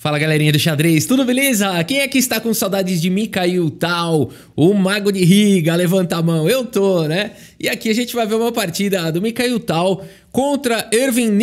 Fala galerinha do xadrez, tudo beleza? Quem é que está com saudades de Mikhail Tal, o mago de Riga? Levanta a mão, eu tô, né? E aqui a gente vai ver uma partida do Mikhail Tal contra Irving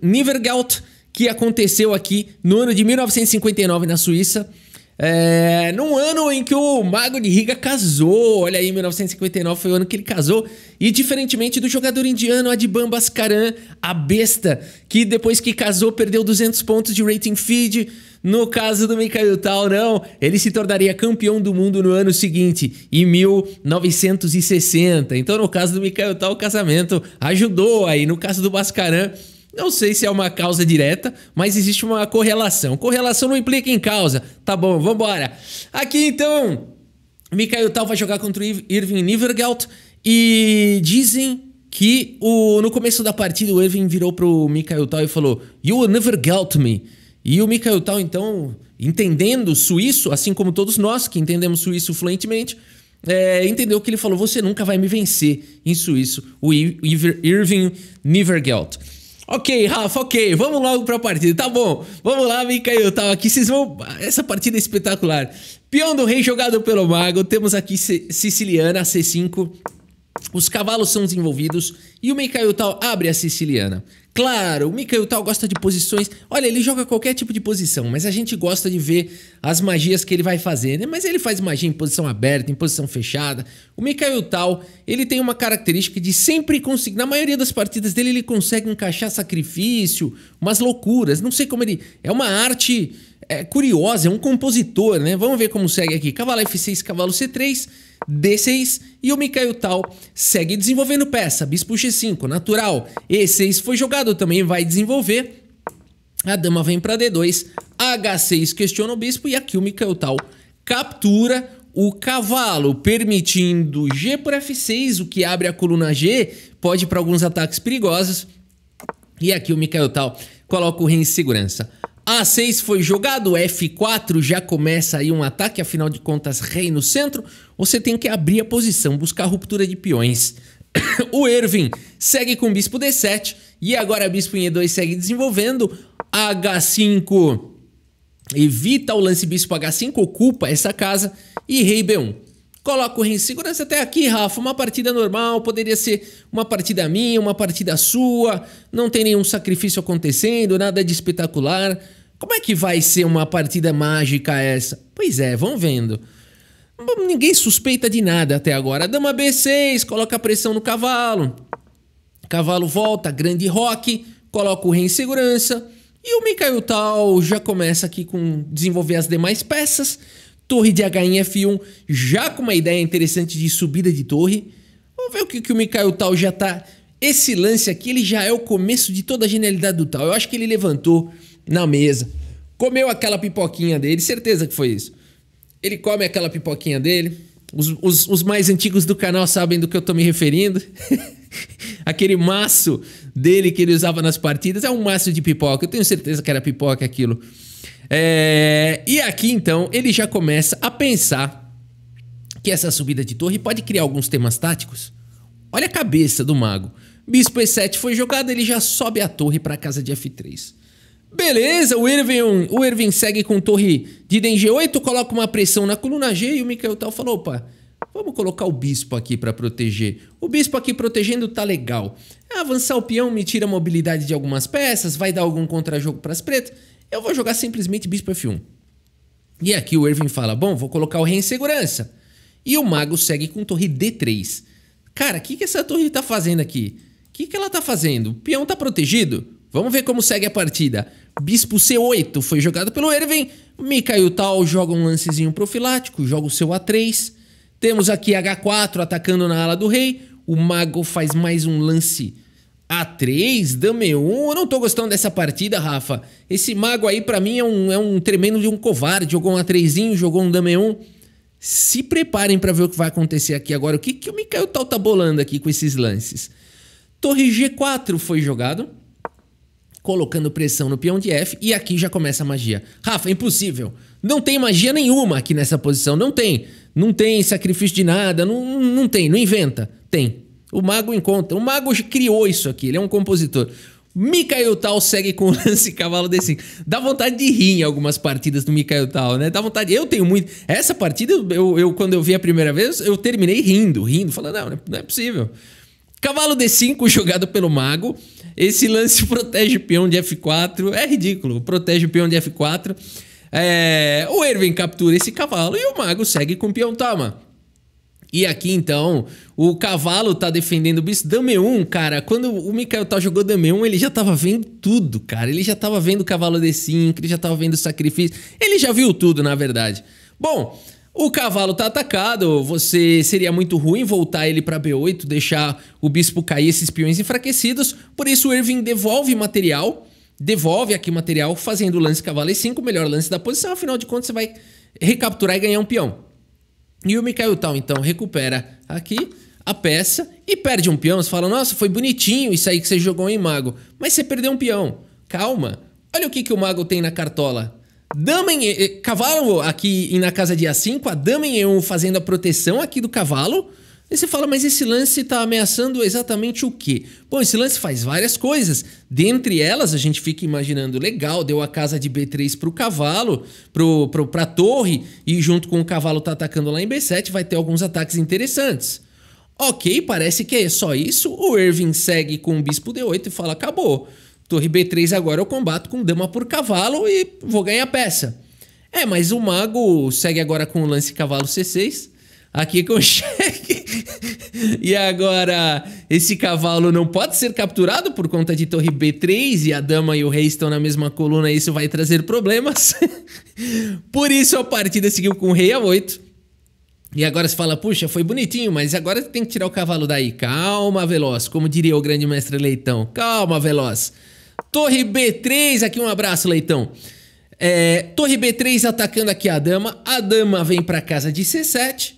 Nivergelt, que aconteceu aqui no ano de 1959 na Suíça. É, num ano em que o Mago de Riga casou, olha aí, 1959 foi o ano que ele casou, e diferentemente do jogador indiano Adiban Baskaran, a besta, que depois que casou perdeu 200 pontos de rating feed, no caso do Mikhail Tal, não, ele se tornaria campeão do mundo no ano seguinte, em 1960. Então, no caso do Mikhail Tal, o casamento ajudou aí, no caso do Baskaran não sei se é uma causa direta, mas existe uma correlação. Correlação não implica em causa. Tá bom, vambora. Aqui então, Mikhail Tal vai jogar contra o Irving Nivergelt e dizem que o, no começo da partida o Irving virou pro Mikhail Tal e falou: You will never get me. E o Mikhail Tal então, entendendo suíço, assim como todos nós que entendemos suíço fluentemente, é, entendeu que ele falou: Você nunca vai me vencer em suíço, o Irving Nivergelt. Ok, Rafa, ok, vamos logo pra partida. Tá bom, vamos lá, Mikael, tá aqui. Vocês vão. Essa partida é espetacular. Peão do rei jogado pelo mago. Temos aqui C Siciliana, C5. Os cavalos são desenvolvidos e o Mikhail Tal abre a siciliana. Claro, o Mikhail Tal gosta de posições. Olha, ele joga qualquer tipo de posição, mas a gente gosta de ver as magias que ele vai fazer, né? Mas ele faz magia em posição aberta, em posição fechada. O Mikhail Tal, ele tem uma característica de sempre conseguir. Na maioria das partidas dele, ele consegue encaixar sacrifício, umas loucuras. Não sei como ele. É uma arte é, curiosa, é um compositor, né? Vamos ver como segue aqui. Cavalo F6, cavalo C3. D6 e o Mikhail Tal segue desenvolvendo peça, bispo G5, natural, E6 foi jogado, também vai desenvolver, a dama vem para D2, H6 questiona o bispo e aqui o Mikhail Tal captura o cavalo, permitindo G por F6, o que abre a coluna G, pode para alguns ataques perigosos, e aqui o Mikhail Tal coloca o rei em segurança. A6 foi jogado, F4 já começa aí um ataque, afinal de contas, rei no centro. Você tem que abrir a posição, buscar a ruptura de peões. o Erwin segue com bispo D7 e agora bispo em E2 segue desenvolvendo. H5 evita o lance bispo H5, ocupa essa casa e rei B1. Coloca o rei em segurança até aqui, Rafa. Uma partida normal, poderia ser uma partida minha, uma partida sua. Não tem nenhum sacrifício acontecendo, nada de espetacular. Como é que vai ser uma partida mágica essa? Pois é, vão vendo. Ninguém suspeita de nada até agora. Dama B6, coloca pressão no cavalo. Cavalo volta, grande rock, coloca o rei em segurança. E o Mikhail Tal já começa aqui com desenvolver as demais peças torre de H em F1, já com uma ideia interessante de subida de torre. Vamos ver o que, que o Mikael Tal já tá... Esse lance aqui, ele já é o começo de toda a genialidade do Tal. Eu acho que ele levantou na mesa, comeu aquela pipoquinha dele, certeza que foi isso. Ele come aquela pipoquinha dele, os, os, os, mais antigos do canal sabem do que eu tô me referindo. Aquele maço dele que ele usava nas partidas é um maço de pipoca. Eu tenho certeza que era pipoca aquilo. É... E aqui então ele já começa a pensar que essa subida de torre pode criar alguns temas táticos. Olha a cabeça do mago. Bispo E7 foi jogado, ele já sobe a torre para casa de F3. Beleza, o Irving, o Irving segue com torre de Idem G8, coloca uma pressão na coluna G e o Mikael Tal falou, opa, vamos colocar o bispo aqui para proteger. O bispo aqui protegendo tá legal. É avançar o peão me tira a mobilidade de algumas peças, vai dar algum contra-jogo para as pretas. Eu vou jogar simplesmente bispo F1. E aqui o Irving fala: bom, vou colocar o rei em segurança. E o mago segue com torre D3. Cara, o que, que essa torre está fazendo aqui? O que, que ela está fazendo? O peão está protegido? Vamos ver como segue a partida. Bispo C8 foi jogado pelo Irving. Mikhail Tal joga um lancezinho profilático, joga o seu A3. Temos aqui H4 atacando na ala do rei. O mago faz mais um lance a3, Dame 1. Eu não tô gostando dessa partida, Rafa. Esse mago aí, para mim, é um, é um tremendo de um covarde. Jogou um A3, jogou um Dame 1. Se preparem para ver o que vai acontecer aqui agora. O que, que o Mikael Tal tá bolando aqui com esses lances? Torre G4 foi jogado, colocando pressão no peão de F. E aqui já começa a magia. Rafa, impossível. Não tem magia nenhuma aqui nessa posição. Não tem. Não tem sacrifício de nada. Não, não tem. Não inventa. Tem. O Mago encontra. O Mago criou isso aqui, ele é um compositor. Mikael Tal segue com o lance cavalo D5. Dá vontade de rir em algumas partidas do Mikael Tal, né? Dá vontade. Eu tenho muito. Essa partida, eu, eu, quando eu vi a primeira vez, eu terminei rindo, rindo, falando, não, não é possível. Cavalo D5 jogado pelo mago. Esse lance protege o peão de F4. É ridículo. Protege o peão de F4. É... O Erwin captura esse cavalo e o mago segue com o peão. Toma. E aqui então, o cavalo tá defendendo o bicho. Dame 1, cara, quando o Mikael tá jogou Dame 1, ele já tava vendo tudo, cara. Ele já tava vendo o cavalo D5, ele já tava vendo o sacrifício. Ele já viu tudo, na verdade. Bom, o cavalo tá atacado, você seria muito ruim voltar ele para B8, deixar o bispo cair esses peões enfraquecidos. Por isso o Irving devolve material, devolve aqui material fazendo o lance cavalo E5, o melhor lance da posição. Afinal de contas, você vai recapturar e ganhar um peão. E o Mikhail Town então recupera aqui a peça e perde um peão. Você fala, nossa, foi bonitinho isso aí que você jogou em mago. Mas você perdeu um peão. Calma. Olha o que, que o mago tem na cartola. Dama em, cavalo aqui na casa de A5, a dama em E1 fazendo a proteção aqui do cavalo e você fala, mas esse lance está ameaçando exatamente o quê? Bom, esse lance faz várias coisas. Dentre elas, a gente fica imaginando, legal, deu a casa de B3 para o cavalo, para a torre, e junto com o cavalo tá atacando lá em B7, vai ter alguns ataques interessantes. Ok, parece que é só isso. O Irving segue com o bispo D8 e fala, acabou. Torre B3 agora eu combato com dama por cavalo e vou ganhar peça. É, mas o mago segue agora com o lance cavalo C6. Aqui com o chefe e agora, esse cavalo não pode ser capturado por conta de torre B3 e a dama e o rei estão na mesma coluna e isso vai trazer problemas. por isso a partida seguiu com o rei A8. E agora se fala, puxa, foi bonitinho, mas agora tem que tirar o cavalo daí. Calma, Veloz, como diria o grande mestre Leitão. Calma, Veloz. Torre B3, aqui um abraço, Leitão. É, torre B3 atacando aqui a dama. A dama vem para casa de C7.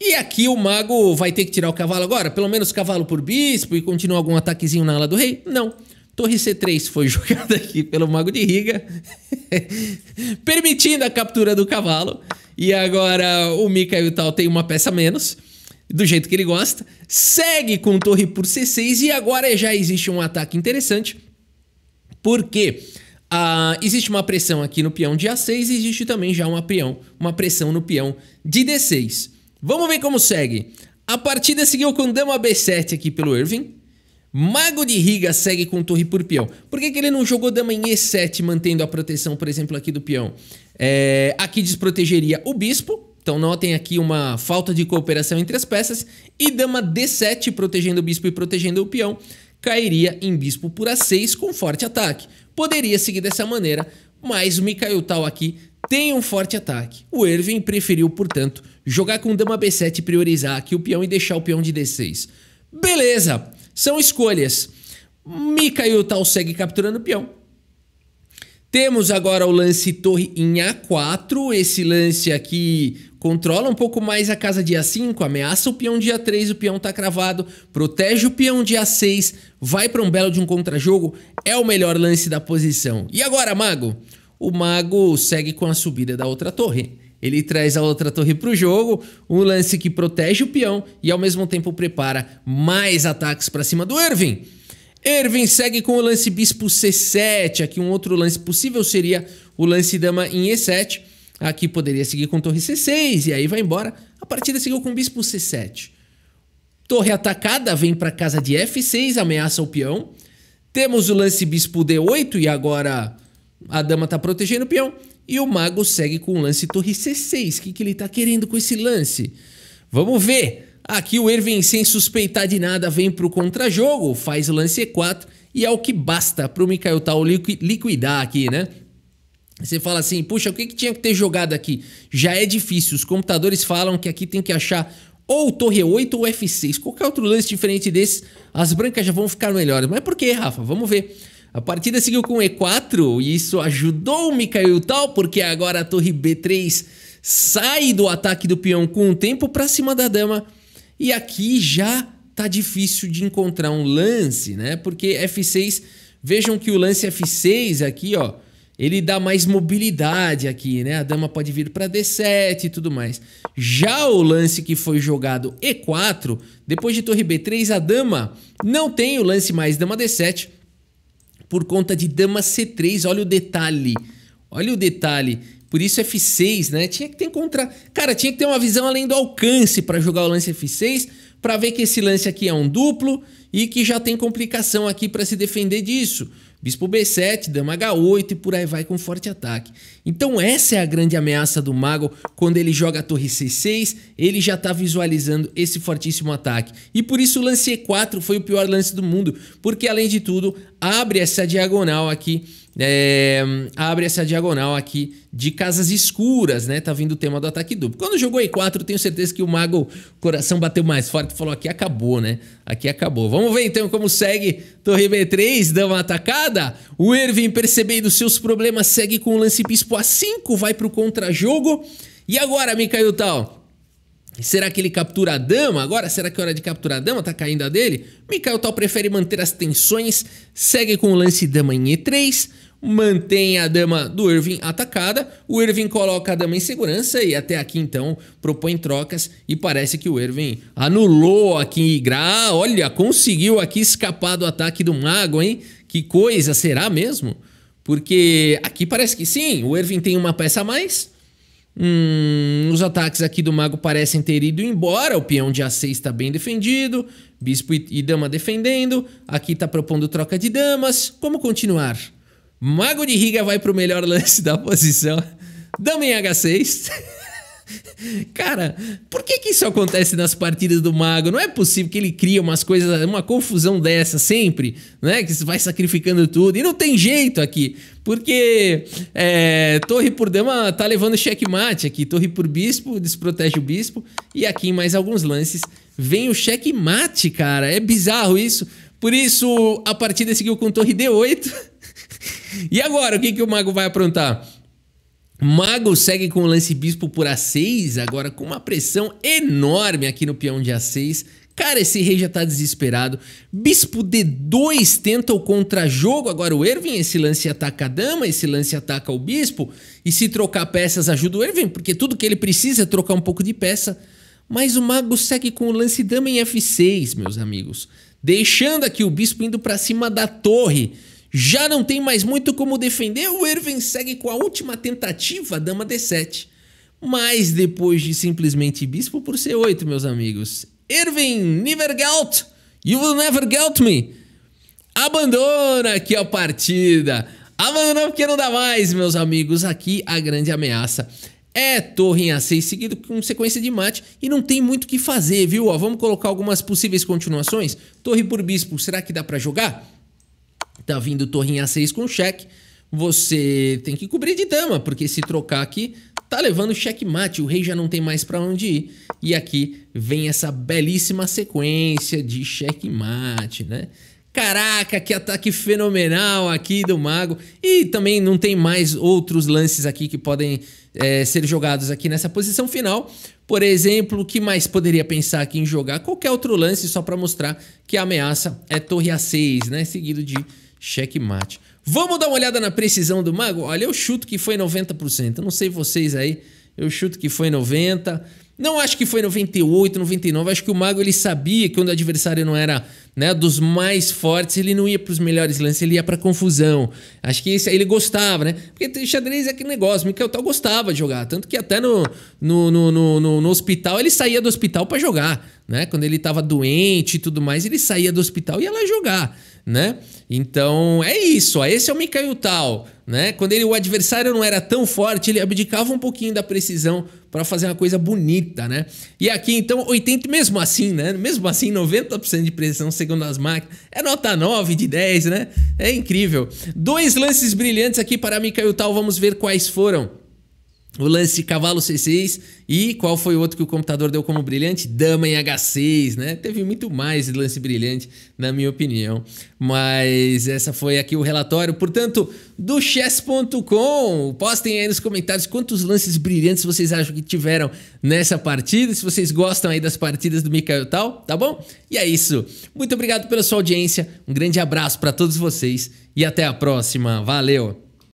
E aqui o mago vai ter que tirar o cavalo agora? Pelo menos cavalo por bispo e continuar algum ataquezinho na ala do rei? Não. Torre C3 foi jogada aqui pelo Mago de Riga, permitindo a captura do cavalo. E agora o Mika e o Tal tem uma peça menos, do jeito que ele gosta. Segue com torre por C6 e agora já existe um ataque interessante, porque ah, existe uma pressão aqui no peão de A6 e existe também já uma, peão, uma pressão no peão de D6. Vamos ver como segue. A partida seguiu com dama b7 aqui pelo Irving. Mago de Riga segue com torre por peão. Por que, que ele não jogou dama em e7, mantendo a proteção, por exemplo, aqui do peão? É, aqui desprotegeria o bispo. Então notem aqui uma falta de cooperação entre as peças. E dama d7, protegendo o bispo e protegendo o peão, cairia em bispo por a6 com forte ataque. Poderia seguir dessa maneira, mas o Mikhail Tal aqui tem um forte ataque. O Irving preferiu, portanto, jogar com dama b7 e priorizar aqui o peão e deixar o peão de d6. Beleza, são escolhas. Mikaio Tal segue capturando o peão. Temos agora o lance torre em A4. Esse lance aqui controla um pouco mais a casa de A5, ameaça o peão de A3, o peão tá cravado, protege o peão de A6, vai para um belo de um contra-jogo. É o melhor lance da posição. E agora, mago? o mago segue com a subida da outra torre. Ele traz a outra torre para o jogo, um lance que protege o peão e ao mesmo tempo prepara mais ataques para cima do Irving. Irving segue com o lance bispo C7, aqui um outro lance possível seria o lance dama em E7. Aqui poderia seguir com torre C6 e aí vai embora. A partida seguiu com bispo C7. Torre atacada vem para casa de F6, ameaça o peão. Temos o lance bispo D8 e agora a dama tá protegendo o peão e o mago segue com o lance torre C6. O que, que ele tá querendo com esse lance? Vamos ver. Aqui o Erwin, sem suspeitar de nada, vem pro contra-jogo, faz o lance E4 e é o que basta pro Mikhail Tal liquidar aqui, né? Você fala assim, puxa, o que, que tinha que ter jogado aqui? Já é difícil, os computadores falam que aqui tem que achar ou torre 8 ou F6. Qualquer outro lance diferente desse, as brancas já vão ficar melhores. Mas por que, Rafa? Vamos ver. A partida seguiu com E4 e isso ajudou o Mikhail Tal, porque agora a torre B3 sai do ataque do peão com o tempo para cima da dama. E aqui já tá difícil de encontrar um lance, né? Porque F6, vejam que o lance F6 aqui, ó, ele dá mais mobilidade aqui, né? A dama pode vir para D7 e tudo mais. Já o lance que foi jogado E4, depois de torre B3, a dama não tem o lance mais dama D7 por conta de dama C3. Olha o detalhe. Olha o detalhe. Por isso F6, né? Tinha que ter contra, cara, tinha que ter uma visão além do alcance para jogar o lance F6, para ver que esse lance aqui é um duplo e que já tem complicação aqui para se defender disso. Bispo B7, dama H8 e por aí vai com forte ataque. Então essa é a grande ameaça do mago quando ele joga a torre C6, ele já está visualizando esse fortíssimo ataque. E por isso o lance E4 foi o pior lance do mundo, porque além de tudo, abre essa diagonal aqui é, abre essa diagonal aqui de casas escuras, né? Tá vindo o tema do ataque duplo. Quando jogou E4, tenho certeza que o mago coração bateu mais forte e falou: aqui acabou, né? Aqui acabou. Vamos ver então como segue Torre B3, dama atacada. O Irving, percebendo seus problemas, segue com o lance bispo A5, vai pro contra-jogo. E agora, Micael Tal? Será que ele captura a dama agora? Será que é hora de capturar a dama? Tá caindo a dele? Micael Tal prefere manter as tensões, segue com o lance dama em E3 mantém a dama do Irving atacada, o Irving coloca a dama em segurança e até aqui então propõe trocas e parece que o Irving anulou aqui Igra, olha, conseguiu aqui escapar do ataque do mago, hein? Que coisa, será mesmo? Porque aqui parece que sim, o Irving tem uma peça a mais, Hum, os ataques aqui do mago parecem ter ido embora. O peão de A6 está bem defendido. Bispo e dama defendendo. Aqui está propondo troca de damas. Como continuar? Mago de Riga vai pro melhor lance da posição. Dama em H6. Cara, por que que isso acontece nas partidas do Mago? Não é possível que ele cria umas coisas, uma confusão dessa sempre, né? Que vai sacrificando tudo. E não tem jeito aqui, porque é, torre por dama tá levando checkmate aqui. Torre por bispo desprotege o bispo. E aqui em mais alguns lances vem o checkmate, cara. É bizarro isso. Por isso a partida seguiu com torre D8. e agora, o que, que o mago vai aprontar? Mago segue com o lance bispo por A6, agora com uma pressão enorme aqui no peão de A6. Cara, esse rei já tá desesperado. Bispo D2 tenta o contra-jogo. Agora o Erwin, esse lance ataca a dama, esse lance ataca o bispo. E se trocar peças ajuda o Erwin, porque tudo que ele precisa é trocar um pouco de peça. Mas o mago segue com o lance dama em F6, meus amigos. Deixando aqui o bispo indo para cima da torre. Já não tem mais muito como defender, o Erven segue com a última tentativa, dama d7. Mas depois de simplesmente bispo por c8, meus amigos. Erven, never gout, you will never gout me. Abandona aqui a partida. Abandona porque não dá mais, meus amigos. Aqui a grande ameaça é torre em A6 seguido com sequência de mate e não tem muito o que fazer, viu? Ó, vamos colocar algumas possíveis continuações. Torre por bispo, será que dá para jogar? tá vindo torrinha 6 com cheque, você tem que cobrir de dama, porque se trocar aqui, tá levando xeque-mate, o rei já não tem mais para onde ir. E aqui vem essa belíssima sequência de xeque-mate, né? Caraca, que ataque fenomenal aqui do mago. E também não tem mais outros lances aqui que podem é, ser jogados aqui nessa posição final. Por exemplo, o que mais poderia pensar aqui em jogar? Qualquer outro lance só para mostrar que a ameaça é torre A6, né? Seguido de Checkmate. Vamos dar uma olhada na precisão do mago? Olha, eu chuto que foi 90%. Eu não sei vocês aí, eu chuto que foi 90%. Não acho que foi 98, 99. Acho que o mago ele sabia que quando o adversário não era né, dos mais fortes, ele não ia para os melhores lances, ele ia para confusão. Acho que esse, ele gostava, né? Porque xadrez é aquele negócio, Michael Tal gostava de jogar. Tanto que até no, no, no, no, no hospital, ele saía do hospital para jogar né? Quando ele estava doente e tudo mais, ele saía do hospital e ia lá jogar, né? Então é isso, ó, esse é o Mikhail Tal, né? Quando ele, o adversário não era tão forte, ele abdicava um pouquinho da precisão para fazer uma coisa bonita, né? E aqui então 80 mesmo assim, né? Mesmo assim 90% de precisão segundo as máquinas. É nota 9 de 10, né? É incrível. Dois lances brilhantes aqui para Mikhail Tal, vamos ver quais foram. O lance cavalo C6 e qual foi o outro que o computador deu como brilhante? Dama em H6, né? Teve muito mais lance brilhante, na minha opinião. Mas essa foi aqui o relatório, portanto, do chess.com. Postem aí nos comentários quantos lances brilhantes vocês acham que tiveram nessa partida, se vocês gostam aí das partidas do Mikael Tal, tá bom? E é isso. Muito obrigado pela sua audiência. Um grande abraço para todos vocês e até a próxima. Valeu.